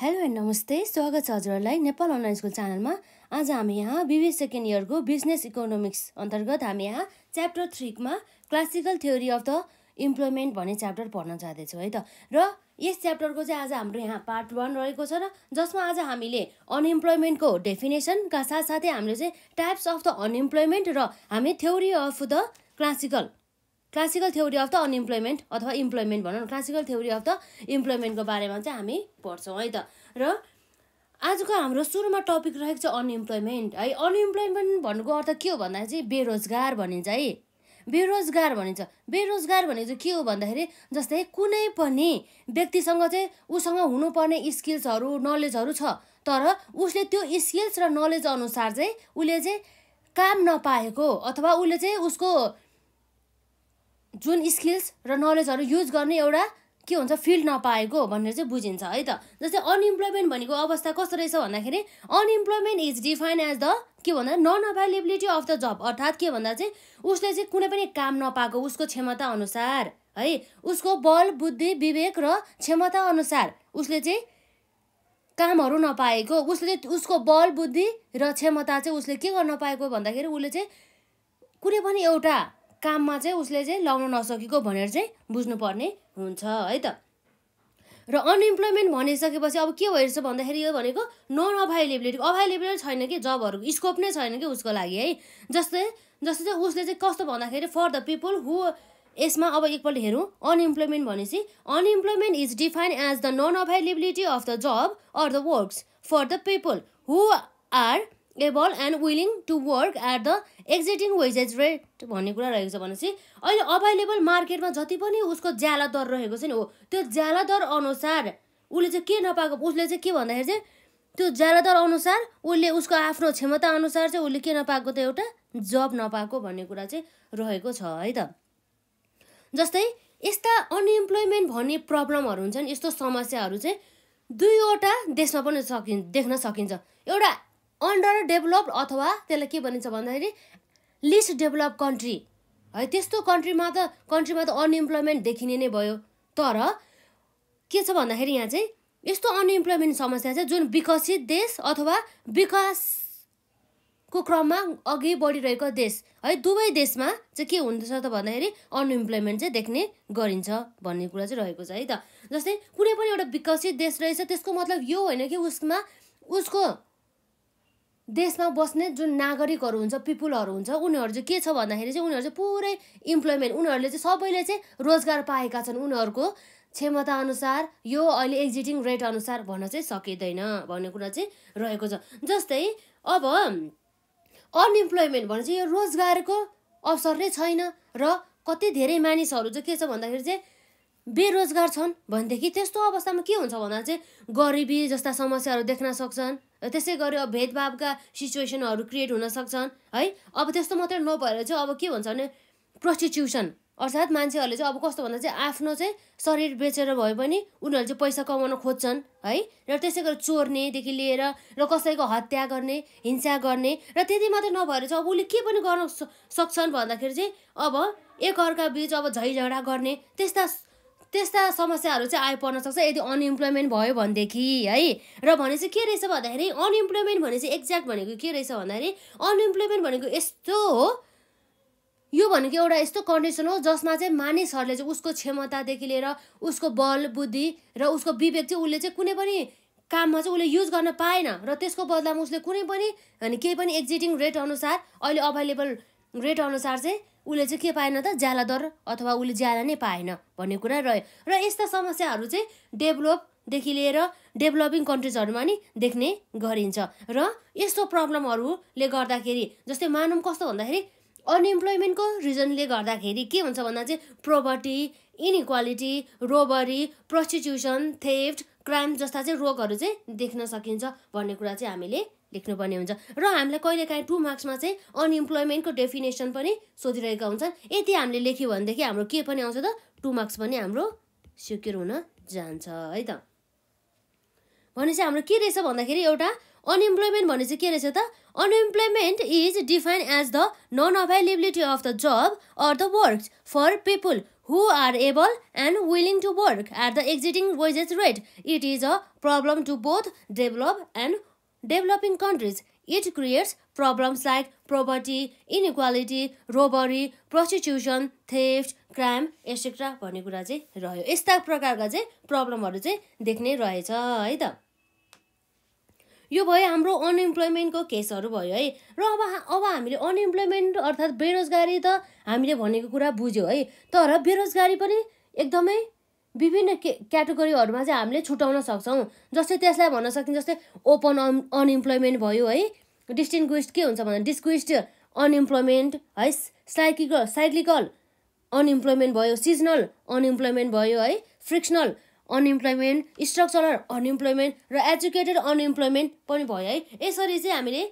Hello and नमस्ते स्वागत छ हजुरहरूलाई नेपाल अनलाइन स्कुल च्यानलमा आज हामी यहाँ बिबी सेकेन्ड इयरको बिजनेस इकोनोमिक्स अन्तर्गत हामी यहाँ च्याप्टर थ्रीमा classical theory of the employment भन्ने च्याप्टर पढ्न चाहँदैछौँ है त र यस च्याप्टरको चाहिँ आज हाम्रो यहाँ पार्ट वान रहेको छ र जसमा आज हामीले अनइम्प्लोइमेन्टको डेफिनेसनका साथसाथै हामीले चाहिँ टाइप्स अफ द अनइम्प्लोइमेन्ट र हामी theory of the classical classical theory of the unemployment अथवा इम्प्लोइमेन्ट भनौँ न क्लासिकल थ्योरी अफ द इम्प्लोइमेन्टको बारेमा चाहिँ हामी पढ्छौँ है त र आजको हाम्रो सुरुमा टपिक रहेको छ अनइम्प्लोइमेन्ट है अनइम्प्लोइमेन्ट भन्नुको अर्थ के हो भन्दा चाहिँ बेरोजगार भनिन्छ है बेरोजगार भनिन्छ बेरोजगार भनेको के हो भन्दाखेरि जस्तै कुनै पनि व्यक्तिसँग चाहिँ उसँग हुनुपर्ने स्किल्सहरू नलेजहरू छ तर उसले त्यो स्किल्स र नलेज अनुसार चाहिँ उसले चाहिँ काम नपाएको अथवा उसले चाहिँ उसको जुन स्किल्स र नलेजहरू युज गर्ने एउटा के हुन्छ फिल्ड नपाएको भनेर चाहिँ बुझिन्छ है त जस्तै अनइम्प्लोइमेन्ट भनेको अवस्था कस्तो रहेछ भन्दाखेरि unemployment is define as the के भन्दा non availability of the job अर्थात् के भन्दा चाहिँ उसले चाहिँ कुनै पनि काम नपाएको उसको क्षमता अनुसार है उसको बल बुद्धि विवेक र क्षमता अनुसार उसले चाहिँ कामहरू नपाएको उसले उसको बल बुद्धि र क्षमता चाहिँ उसले के गर्न पाएको भन्दाखेरि उसले चाहिँ कुनै पनि एउटा काममा चाहिँ उसले चाहिँ लाउन नसकेको भनेर चाहिँ बुझ्नुपर्ने हुन्छ है त र अनइम्प्लोइमेन्ट भनिसकेपछि अब के भइरहेछ भन्दाखेरि यो भनेको नन अभाइलेबिलिटी अभाइलेबिलिटी छैन कि जबहरूको स्कोप नै छैन कि उसको लागि है जस्तै जस्तै चाहिँ उसले चाहिँ कस्तो भन्दाखेरि फर द पिपल हु यसमा अब एकपल्ट हेरौँ अनइम्प्लोइमेन्ट भनेपछि unemployment is define as the non availability of the job or the works for the people who are able and willing to work at the existing wages rate भन्ने कुरा रहेको छ भनेपछि अहिले अभाइलेबल मार्केटमा जति पनि उसको ज्याला दर रहेको छ नि हो त्यो ज्याला दर अनुसार उसले चाहिँ के नपाएको उसले चाहिँ के भन्दाखेरि चाहिँ त्यो ज्याला दर अनुसार उसले उसको आफ्नो क्षमता अनुसार चाहिँ उसले के नपाएको त एउटा जब नपाएको भन्ने कुरा चाहिँ रहेको छ है त जस्तै यस्ता अनइम्प्लोइमेन्ट भन्ने प्रब्लमहरू हुन्छन् यस्तो समस्याहरू चाहिँ दुईवटा देशमा पनि सकिन् देख्न सकिन्छ एउटा अन्डर डेभलप्ड अथवा त्यसलाई के भनिन्छ भन्दाखेरि लिस्ट डेभलप कन्ट्री है त्यस्तो कन्ट्रीमा त कन्ट्रीमा त अनइम्प्लोइमेन्ट देखिने नै भयो तर के छ भन्दाखेरि यहाँ चाहिँ यस्तो अनइम्प्लोइमेन्ट समस्या छ जुन विकसित देश अथवा विकासको क्रममा अघि बढिरहेको देश है दुवै देशमा चाहिँ के हुँदैछ त भन्दाखेरि अनइम्प्लोइमेन्ट चाहिँ देख्ने गरिन्छ भन्ने कुरा चाहिँ रहेको छ है त जस्तै कुनै पनि एउटा विकसित देश रहेछ त्यसको मतलब यो होइन कि उसमा उसको देशमा बस्ने जुन नागरिकहरू हुन्छ पिपुलहरू हुन्छ उनीहरू चाहिँ के छ भन्दाखेरि चाहिँ उनीहरू चाहिँ पुरै इम्प्लोइमेन्ट उनीहरूले चाहिँ सबैले चाहिँ रोजगार पाएका छन् उनीहरूको क्षमताअनुसार यो अहिले एक्जिटिङ रेट अनुसार भन्न चाहिँ सकिँदैन भन्ने कुरा चाहिँ रहेको छ जस्तै अब अनइम्प्लोइमेन्ट भने चाहिँ यो रोजगारको अवसर नै छैन र कति धेरै मानिसहरू चाहिँ के छ भन्दाखेरि चाहिँ बेरोजगार छन् भनेदेखि त्यस्तो अवस्थामा के हुन्छ भन्दा चाहिँ गरिबी जस्ता समस्याहरू देख्न सक्छन् त्यसै गरी अब भेदभावका सिचुएसनहरू क्रिएट हुन सक्छन् है अब त्यस्तो मात्रै नभएर चाहिँ अब के भन्छ भने प्रस्टिट्युसन अर्थात् मान्छेहरूले चाहिँ अब कस्तो भन्दा चाहिँ आफ्नो चाहिँ शरीर बेचेर भए पनि उनीहरूले चाहिँ पैसा कमाउन खोज्छन् है र त्यसै गरी चोर्नेदेखि लिएर र कसैको हत्या गर्ने हिंसा गर्ने र त्यति मात्रै नभएर चाहिँ अब उसले के पनि गर्न सक्छन् भन्दाखेरि चाहिँ अब एकअर्का बिच अब झैझगडा गर्ने त्यस्ता त्यस्ता समस्याहरू चाहिँ आइपर्न सक्छ यदि अनइम्प्लोइमेन्ट भयो भनेदेखि है र भने चाहिँ के रहेछ भन्दाखेरि अनइम्प्लोइमेन्ट भने चाहिँ एक्ज्याक्ट भनेको के रहेछ भन्दाखेरि अनइम्प्लोइमेन्ट भनेको यस्तो हो यो भनेको एउटा यस्तो कन्डिसन हो जसमा चाहिँ मानिसहरूले चाहिँ उसको क्षमतादेखि लिएर उसको बल बुद्धि र उसको विवेक चाहिँ उसले चाहिँ कुनै पनि काममा चाहिँ उसले युज गर्न पाएन र त्यसको बदलामा उसले कुनै पनि अनि केही पनि एक्जिटिङ रेट अनुसार अहिले अभाइलेबल रेट अनुसार चाहिँ उसले चाहिँ के पाएन त ज्याला दर अथवा उसले ज्याला नै पाएन भन्ने कुरा रह्यो र यस्ता समस्याहरू चाहिँ डेभलपदेखि लिएर डेभलपिङ कन्ट्रिजहरूमा नि देख्ने गरिन्छ र यस्तो प्रब्लमहरूले गर्दाखेरि जस्तै मानौँ कस्तो भन्दाखेरि अनइम्प्लोइमेन्टको रिजनले गर्दाखेरि के हुन्छ भन्दा चाहिँ property inequality robbery prostitution theft crime जस्ता चाहिँ रोगहरू चाहिँ देख्न सकिन्छ भन्ने कुरा चाहिँ हामीले लेख्नुपर्ने हुन्छ र हामीलाई कहिलेकाहीँ टु मार्क्समा चाहिँ अनइम्प्लोइमेन्टको डेफिनेसन पनि सोधिरहेका हुन्छन् यति हामीले लेख्यो भनेदेखि हाम्रो के पनि आउँछ त टु मार्क्स पनि हाम्रो सिक्योर हुन जान्छ है त भनेपछि हाम्रो के रहेछ भन्दाखेरि एउटा अनइम्प्लोइमेन्ट भने चाहिँ के रहेछ त unemployment is define as the non availability of the job or the work for people who are able and willing to work at the existing wages rate it is a problem to both develop and developing countries it creates problems like property inequality robbery prostitution theft crime etcetera भन्ने कुरा चाहिँ रह्यो यस्ता प्रकारका चाहिँ प्रब्लमहरू चाहिँ देख्ने रहेछ है त यो भयो हाम्रो अनइम्प्लोइमेन्टको केसहरू भयो है र अब अब हामीले अनइम्प्लोइमेन्ट अर्थात् बेरोजगारी त हामीले भनेको कुरा बुझ्यो है तर बेरोजगारी पनि एकदमै विभिन्न के क्याटेगोरीहरूमा चाहिँ हामीले छुट्याउन सक्छौँ जस्तै त्यसलाई भन्न सकिन्छ जस्तै ओपन अन अनइम्प्लोइमेन्ट भयो है डिस्टिङ्ग्विस्ड के हुन्छ भन्दा डिस्क्विस्ड अनइम्प्लोइमेन्ट है साइकिकल साइक्लिकल अनइम्प्लोइमेन्ट भयो सिजनल अनइम्प्लोइमेन्ट भयो है फ्रिक्सनल अनइम्प्लोइमेन्ट स्ट्रक्चरल अनइम्प्लोइमेन्ट र एजुकेटेड अनइम्प्लोइमेन्ट पनि भयो है यसरी चाहिँ हामीले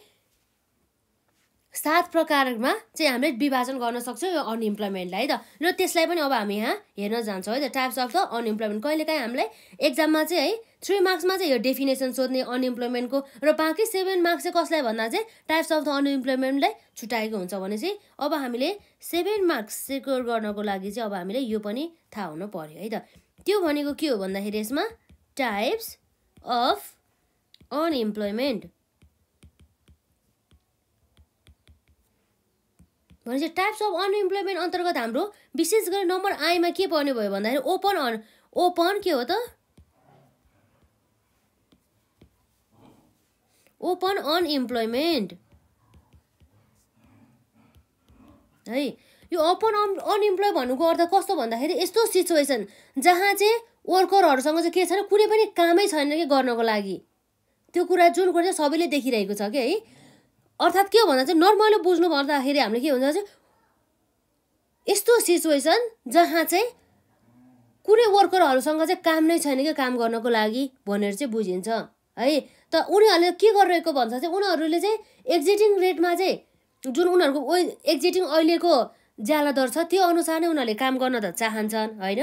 सात प्रकारमा चाहिँ हामीले विभाजन गर्न सक्छौँ यो अनइम्प्लोइमेन्टलाई है त र त्यसलाई पनि अब हामी यहाँ हेर्न जान्छौँ है त टाइप्स अफ द अनइम्प्लोइमेन्ट कहिलेकाहीँ हामीलाई एक्जाममा चाहिँ है थ्री मार्क्समा चाहिँ यो डेफिनेसन सोध्ने अनइम्प्लोइमेन्टको र बाँकी सेभेन मार्क्स चाहिँ कसलाई भन्दा चाहिँ टाइप्स अफ द अनइम्प्लोइमेन्टलाई छुट्याएको हुन्छ भने चाहिँ अब हामीले सेभेन मार्क्स सेक्योर गर्नको लागि चाहिँ अब हामीले यो पनि थाहा हुनु पऱ्यो है त त्यो भनेको के हो भन्दाखेरि यसमा टाइप्स अफ अनइम्प्लोइमेन्ट भनेपछि टाइप्स अफ अनइम्प्लोइमेन्ट अन्तर्गत हाम्रो विशेष गरी नम्बर आईमा के पर्ने भयो भन्दाखेरि ओपन अन ओपन के हो त ओपन अनइम्प्लोइमेन्ट है यो ओपन अन अनइम्प्लोय भन्नुको अर्थ कस्तो भन्दाखेरि यस्तो सिचुएसन जहाँ चाहिँ वर्करहरूसँग चाहिँ के छैन कुनै पनि कामै छैन कि गर्नको लागि त्यो कुरा जुन कुरा चाहिँ सबैले देखिरहेको छ कि है अर्थात् के हो भन्दा चाहिँ नर्मल बुझ्नु पर्दाखेरि हामीले के भन्छ यस्तो सिचुएसन जहाँ चाहिँ कुनै वर्करहरूसँग चाहिँ काम नै छैन कि काम गर्नको लागि भनेर चाहिँ बुझिन्छ है त उनीहरूले के गरिरहेको भन्छ चाहिँ उनीहरूले चाहिँ एक्जिटिङ रेटमा चाहिँ जुन उनीहरूको ओ एक्जिटिङ अहिलेको ज्याला दर छ त्यो अनुसार नै उनीहरूले काम गर्न त चाहन्छन् होइन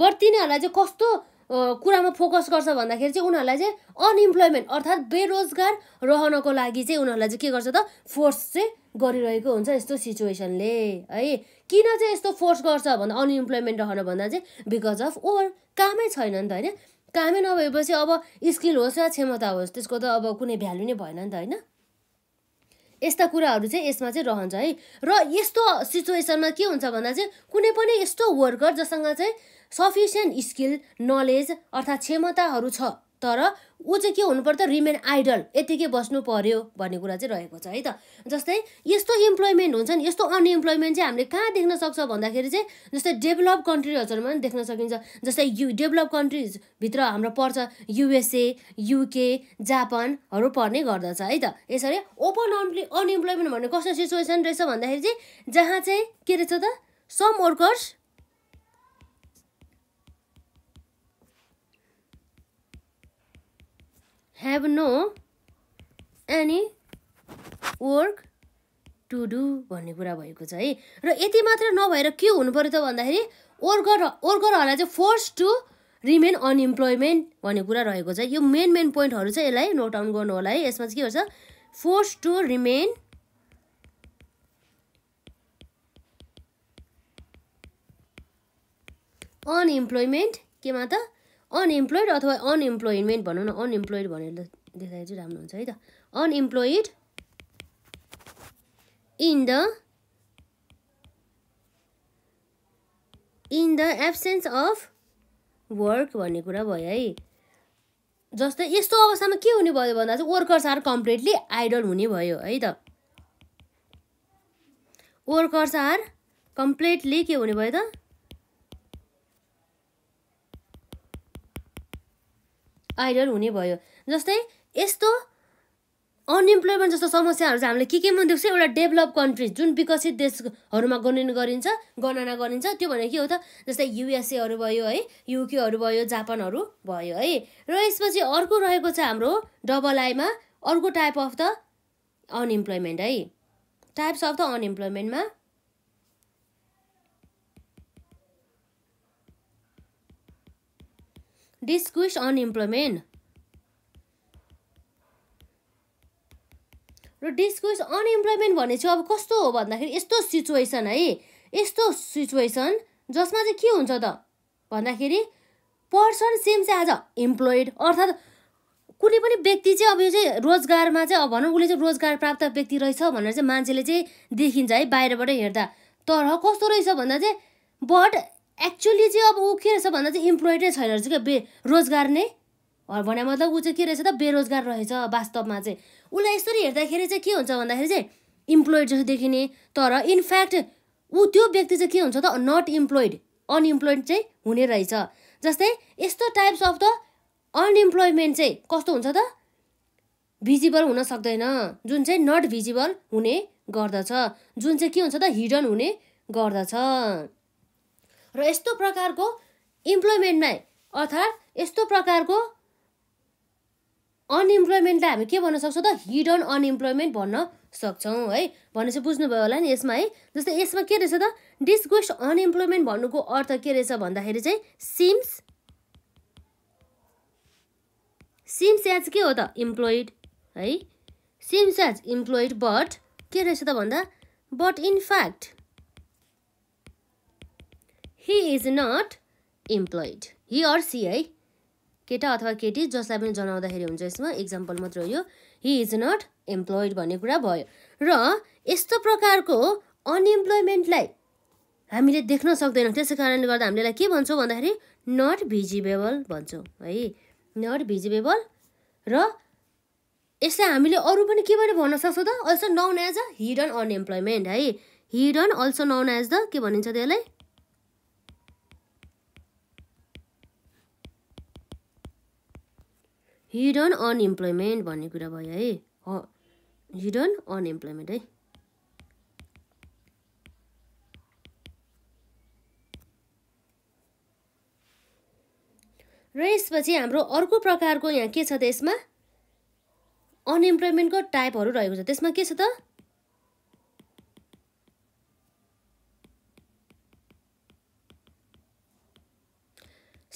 बट तिनीहरूलाई चाहिँ कस्तो कुरामा फोकस गर्छ भन्दाखेरि चाहिँ उनीहरूलाई चाहिँ अनइम्प्लोइमेन्ट अर्थात् बेरोजगार रहनको लागि चाहिँ उनीहरूलाई चाहिँ के गर्छ त फोर्स चाहिँ गरिरहेको हुन्छ यस्तो सिचुएसनले है किन चाहिँ यस्तो फोर्स गर्छ भन्दा अनइम्प्लोइमेन्ट रहन भन्दा चाहिँ बिकज अफ ओर कामै छैन नि त होइन कामै नभएपछि अब स्किल होस् या क्षमता होस् त्यसको त अब कुनै भ्यालु नै भएन नि त होइन यस्ता कुराहरू चाहिँ यसमा चाहिँ रहन्छ है र यस्तो सिचुएसनमा के हुन्छ भन्दा चाहिँ कुनै पनि यस्तो वर्कर जससँग चाहिँ सफिसियन्ट स्किल नलेज अर्थात् क्षमताहरू छ तर ऊ चाहिँ के हुनुपर्छ रिमेन आइडल यतिकै बस्नु पर्यो भन्ने कुरा चाहिँ रहेको छ है त जस्तै यस्तो इम्प्लोइमेन्ट हुन्छ नि यस्तो अनइम्प्लोइमेन्ट चाहिँ हामीले कहाँ देख्न सक्छ भन्दाखेरि चाहिँ जस्तै डेभलप कन्ट्रीहरूमा पनि देख्न सकिन्छ जस्तै यु डेभलप कन्ट्रिजभित्र हाम्रो पर्छ युएसए युके जापानहरू पर्ने गर्दछ है त यसरी ओपन अनप्लि अनइम्प्लोइमेन्ट भन्ने कस्तो सिचुएसन रहेछ भन्दाखेरि चाहिँ जहाँ चाहिँ के रहेछ त some workers have no any work to do भन्ने कुरा भएको छ है र यति मात्र नभएर के हुनु पऱ्यो त भन्दाखेरि वर्कर वर्करहरूलाई चाहिँ फोर्स टु रिमेन अनइम्प्लोइमेन्ट भन्ने कुरा रहेको छ यो मेन मेन पोइन्टहरू चाहिँ यसलाई नोट डाउन गर्नु होला है यसमा चाहिँ के गर्छ फोर्स टु रिमेन अनइम्प्लोइमेन्ट केमा त अनइम्प्लोइड अथवा अनइम्प्लोइमेन्ट भनौँ न अनइम्प्लोइड भनेर देख्दाखेरि चाहिँ राम्रो हुन्छ है त unemployed in the in the absence of work भन्ने कुरा भयो है जस्तै यस्तो अवस्थामा के हुने भयो भन्दा चाहिँ वर्कर्स आर कम्प्लिटली आइडल हुने भयो है त वर्कर्स आर कम्प्लिटली के हुने भयो त आइडल हुने भयो जस्तै यस्तो अनइम्प्लोइमेन्ट जस्तो समस्याहरू चाहिँ हामीले के केमा देख्छ एउटा डेभलप कन्ट्रिज जुन विकसित देशहरूमा गणना गरिन्छ गणना गरिन्छ त्यो भनेको के हो त जस्तै युएसएहरू भयो है युकेहरू भयो जापानहरू भयो है र यसपछि अर्को रहेको छ हाम्रो डबल आईमा अर्को टाइप अफ द अनइम्प्लोइमेन्ट है टाइप्स अफ द अनइम्प्लोइमेन्टमा डिस्क्विस अनइम्प्लोइमेन्ट र डिस्क्विस अनइम्प्लोइमेन्ट भन्ने चाहिँ अब कस्तो हो भन्दाखेरि यस्तो सिचुएसन है यस्तो सिचुएसन जसमा चाहिँ के हुन्छ त भन्दाखेरि पर्सन सेम चाहिँ अ इम्प्लोइड अर्थात् कुनै पनि व्यक्ति चाहिँ अब यो चाहिँ रोजगारमा चाहिँ अब भनौँ उसले चाहिँ रोजगार प्राप्त व्यक्ति रहेछ भनेर चाहिँ मान्छेले चाहिँ देखिन्छ है बाहिरबाट हेर्दा तर कस्तो रहेछ भन्दा चाहिँ बट एक्चुली चाहिँ अब ऊ के रहेछ भन्दा चाहिँ इम्प्लोइडै छैन रहेछ क्या बे रोजगार नै भने मतलब ऊ चाहिँ के रहेछ त बेरोजगार रहेछ वास्तवमा चाहिँ उसलाई यसरी हेर्दाखेरि चाहिँ के हुन्छ भन्दाखेरि चाहिँ इम्प्लोइड जस्तो देखिने तर इनफ्याक्ट ऊ त्यो व्यक्ति चाहिँ के हुन्छ त नट इम्प्लोइड अनइम्प्लोइड चाहिँ हुने रहेछ जस्तै यस्तो टाइप्स अफ द अनइम्प्लोइमेन्ट चाहिँ कस्तो हुन्छ त भिजिबल हुन सक्दैन जुन चाहिँ नट भिजिबल हुने गर्दछ जुन चाहिँ के हुन्छ त हिडन हुने गर्दछ र यस्तो प्रकारको इम्प्लोइमेन्टमै अर्थात् यस्तो प्रकारको अनइम्प्लोइमेन्टलाई हामी के भन्न सक्छौँ त हिडन अनइम्प्लोइमेन्ट भन्न सक्छौँ है भनेपछि बुझ्नुभयो होला नि यसमा है जस्तै यसमा के रहेछ त डिसगोस्ट अनइम्प्लोइमेन्ट भन्नुको अर्थ के रहेछ भन्दाखेरि चाहिँ सिम्स सिम्स एज के हो त इम्प्लोइड है सिम्स एज इम्प्लोइड बट के रहेछ त भन्दा but in fact he is not employed he or she है केटा अथवा केटी जसलाई पनि जनाउँदाखेरि हुन्छ यसमा इक्जाम्पल मात्र हो यो हि इज नट इम्प्लोइड भन्ने कुरा भयो र यस्तो प्रकारको अनइम्प्लोइमेन्टलाई हामीले देख्न सक्दैनौँ त्यसै कारणले गर्दा हामीले यसलाई के भन्छौँ भन्दाखेरि नट भिजिबेबल भन्छौँ है नट भिजिबेबल र यसलाई हामीले अरू पनि के भने भन्न सक्छौँ त also known as a hidden unemployment है hidden also known as the के भनिन्छ त्यसलाई हिडन अनइम्प्लोइमेन्ट भन्ने कुरा भयो है हिडन अनइम्प्लोइमेन्ट है र यसपछि हाम्रो अर्को प्रकारको यहाँ के छ त यसमा अनइम्प्लोइमेन्टको टाइपहरू रहेको छ त्यसमा के छ त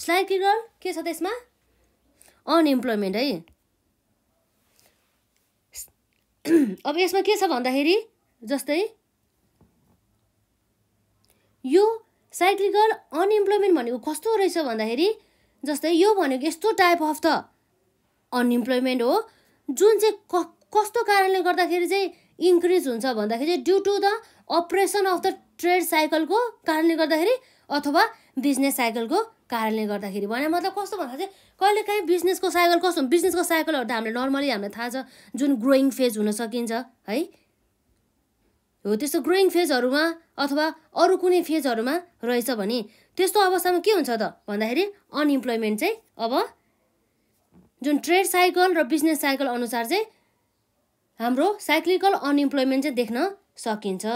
स्लाइड गर्ल के छ त्यसमा अनइम्प्लोइमेन्ट है अब यसमा के छ भन्दाखेरि जस्तै यो साइक्लिकल अनइम्प्लोइमेन्ट भनेको कस्तो रहेछ भन्दाखेरि जस्तै यो भनेको यस्तो टाइप अफ द अनइम्प्लोइमेन्ट हो जुन चाहिँ कस्तो कारणले गर्दाखेरि चाहिँ इन्क्रिज हुन्छ भन्दाखेरि due to the operation of the trade साइकलको कारणले गर्दाखेरि अथवा बिजनेस साइकलको कारणले गर्दाखेरि भने मतलब कस्तो भन्दा चाहिँ कहिलेकाहीँ बिजनेसको साइकल कस्तो बिजनेसको साइकलहरू त हामीले नर्मली हामीलाई थाहा छ जुन ग्रोइङ फेज हुन सकिन्छ है हो त्यस्तो ग्रोइङ फेजहरूमा अथवा अरू कुनै फेजहरूमा रहेछ भने त्यस्तो अवस्थामा के हुन्छ त भन्दाखेरि अनइम्प्लोइमेन्ट चाहिँ अब जुन ट्रेड साइकल र बिजनेस साइकल अनुसार चाहिँ हाम्रो साइक्लिकल अनइम्प्लोइमेन्ट चाहिँ देख्न सकिन्छ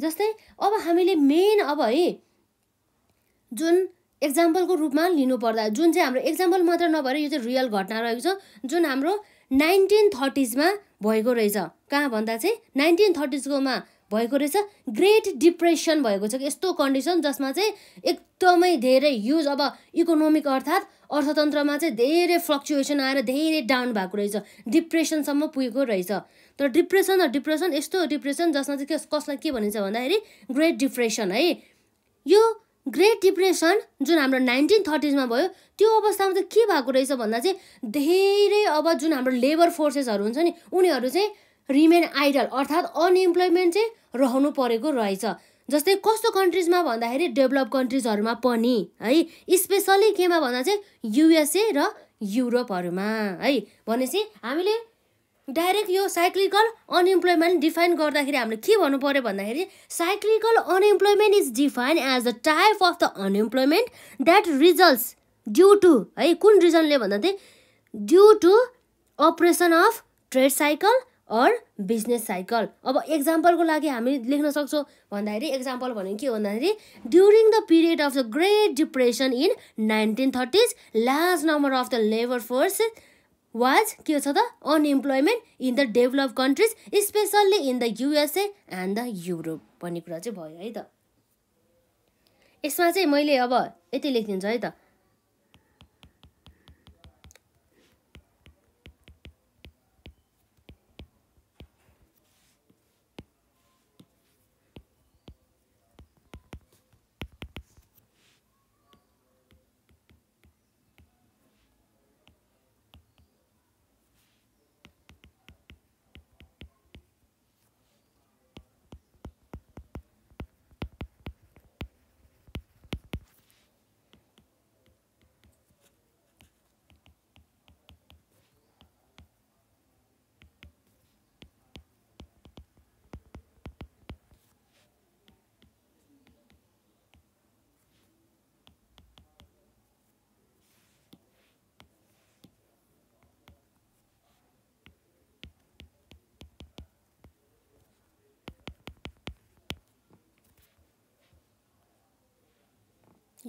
जस्तै अब हामीले मेन अब है जुन एक्जाम्पलको रूपमा लिनुपर्दा जुन चाहिँ हाम्रो एक्जाम्पल मात्र नभएर यो चाहिँ रियल घटना रहेको छ जुन हाम्रो नाइन्टिन थर्टिजमा भएको रहेछ कहाँ भन्दा चाहिँ नाइन्टिन थर्टिजकोमा भएको रहेछ ग्रेट डिप्रेसन भएको छ यस्तो कन्डिसन जसमा चाहिँ एकदमै धेरै युज अब इकोनोमिक अर्थात् अर्थतन्त्रमा चाहिँ धेरै फ्लक्चुएसन आएर धेरै डाउन भएको रहेछ डिप्रेसनसम्म पुगेको रहेछ तर डिप्रेसन र डिप्रेसन यस्तो डिप्रेसन जसमा चाहिँ कसलाई के भनिन्छ भन्दाखेरि ग्रेट डिप्रेसन है यो ग्रेट डिप्रेसन जुन हाम्रो नाइन्टिन थर्टिजमा भयो त्यो अवस्थामा चाहिँ के भएको रहेछ भन्दा चाहिँ धेरै अब जुन हाम्रो लेबर फोर्सेसहरू हुन्छ नि उनीहरू चाहिँ रिमेन आइडल अर्थात् अनइम्प्लोइमेन्ट चाहिँ रहनु परेको रहेछ जस्तै कस्तो कन्ट्रिजमा भन्दाखेरि डेभलप कन्ट्रिजहरूमा पनि है स्पेसल्ली केमा भन्दा चाहिँ युएसए र युरोपहरूमा है भनेपछि हामीले डाइरेक्ट यो साइक्लिकल अनइम्प्लोइमेन्ट डिफाइन गर्दाखेरि हामीले के भन्नु पऱ्यो भन्दाखेरि cyclical unemployment is define as the type of the unemployment that results due to है कुन रिजनले भन्दा चाहिँ due to operation of trade cycle or business cycle अब एक्जाम्पलको लागि हामी लेख्न सक्छौँ भन्दाखेरि एक्जाम्पल भनेको के हो भन्दाखेरि during the period of the great depression in nineteen thirties large number of the labour force was के छ त unemployment in the develop countries specially in the USA and the Europe भन्ने कुरा चाहिँ भयो है त यसमा चाहिँ मैले अब यति लेखिदिन्छु है त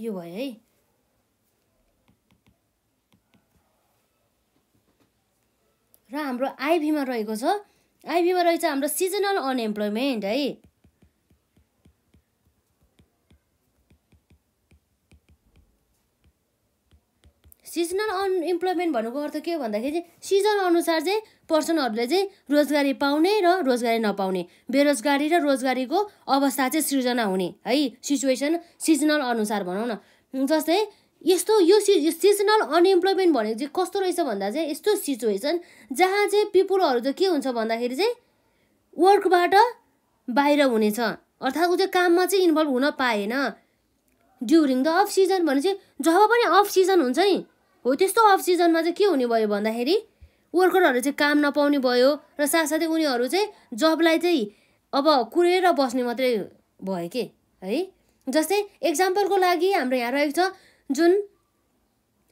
यो भयो है र हाम्रो आइभीमा रहेको छ आइभीमा रहेछ हाम्रो सिजनल अनएम्प्लोइमेन्ट है इम्प्लोइमेन्ट भनेको अर्थ के हो भन्दाखेरि चाहिँ सिजन अनुसार चाहिँ पर्सनहरूले चाहिँ रोजगारी पाउने र रोजगारी नपाउने बेरोजगारी र रोजगारीको अवस्था चाहिँ सृजना हुने है सिचुएसन सिजनल अनुसार भनौँ न जस्तै यस्तो यो सि सिजनल अनइम्प्लोइमेन्ट भनेको चाहिँ कस्तो रहेछ भन्दा चाहिँ यस्तो सिचुएसन जहाँ चाहिँ पिपुलहरू चाहिँ के हुन्छ भन्दाखेरि चाहिँ वर्कबाट बाहिर हुनेछ अर्थात् ऊ चाहिँ काममा चाहिँ इन्भल्भ हुन पाएन ड्युरिङ द अफ सिजन भने चाहिँ जब पनि अफ सिजन हुन्छ नि हो त्यस्तो अफ सिजनमा चाहिँ के हुने भयो भन्दाखेरि वर्करहरू चाहिँ काम नपाउने भयो र साथसाथै उनीहरू चाहिँ जबलाई चाहिँ अब कुरेर बस्ने मात्रै भयो के है जस्तै एक्जाम्पलको लागि हाम्रो यहाँ रहेको छ जुन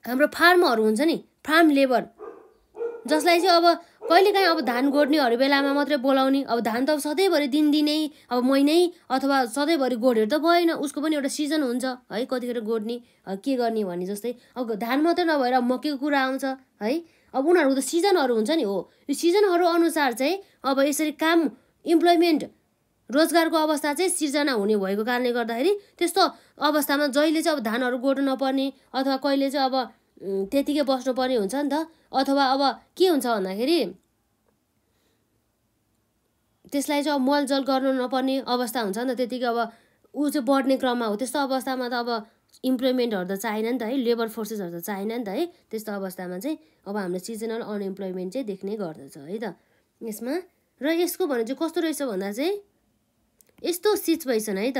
हाम्रो फार्महरू हुन्छ नि फार्म लेबर जसलाई चाहिँ अब कहिलेकाहीँ अब धान गोड्नेहरू बेलामा मात्रै बोलाउने अब धान त अब सधैँभरि दिनदिनै अब महिनै अथवा सधैँभरि गोडेर त भएन उसको पनि एउटा सिजन हुन्छ है कतिखेर गोड्ने के गर्ने भने जस्तै अब धान मात्रै नभएर मकैको कुरा आउँछ है अब उनीहरूको त सिजनहरू हुन्छ नि हो यो सिजनहरू अनुसार चाहिँ अब यसरी काम इम्प्लोइमेन्ट रोजगारको अवस्था चाहिँ सिर्जना हुने भएको कारणले गर्दाखेरि त्यस्तो अवस्थामा जहिले चाहिँ अब धानहरू गोड्नु नपर्ने अथवा कहिले चाहिँ अब त्यतिकै बस्नुपर्ने हुन्छ नि त अथवा अब के हुन्छ भन्दाखेरि त्यसलाई चाहिँ अब मलजल गर्नु नपर्ने अवस्था हुन्छ नि त त्यतिकै अब ऊ चाहिँ बढ्ने क्रममा हो त्यस्तो अवस्थामा त अब इम्प्लोइमेन्टहरू त चाहिएन नि त है लेबर फोर्सेसहरू त चाहिएन नि त है त्यस्तो अवस्थामा चाहिँ अब हामीले सिजनल अनइम्प्लोइमेन्ट चाहिँ देख्ने गर्दछ है त यसमा र यसको भने चाहिँ कस्तो रहेछ भन्दा चाहिँ यस्तो सिचुएसन है त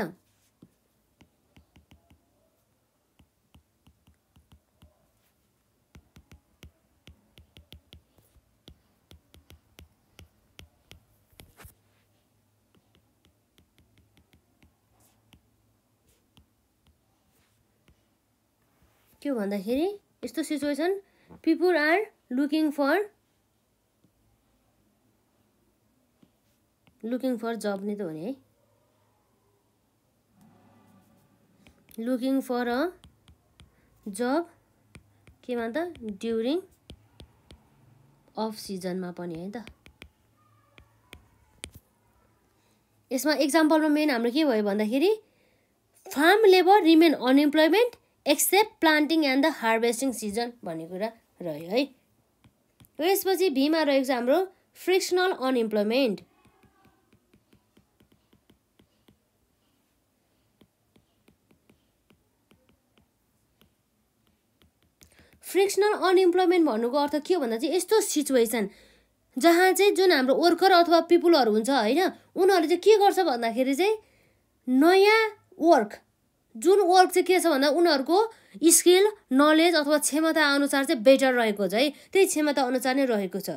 के हो भन्दाखेरि यस्तो situation people are looking for looking for job नै त हो नि है लुकिङ फर अ जब के त ड्युरिङ अफ सिजनमा पनि है त यसमा इक्जाम्पलमा मेन हाम्रो के भयो भन्दाखेरि farm labour remain unemployment except planting and the harvesting season भन्ने कुरा रह्यो है र यसपछि भीमा रहेको छ हाम्रो फ्रिक्सनल अनइम्प्लोइमेन्ट फ्रिक्सनल अनइम्प्लोइमेन्ट भन्नुको अर्थ के हो भन्दा चाहिँ यस्तो सिचुएसन जहाँ चाहिँ जुन हाम्रो वर्कर अथवा पिपुलहरू हुन्छ होइन उनीहरूले चाहिँ के गर्छ भन्दाखेरि चाहिँ नयाँ वर्क जुन वर्क चाहिँ के छ भन्दा उनीहरूको स्किल नलेज अथवा क्षमता अनुसार चाहिँ बेटर रहेको छ है त्यही क्षमता अनुसार नै रहेको छ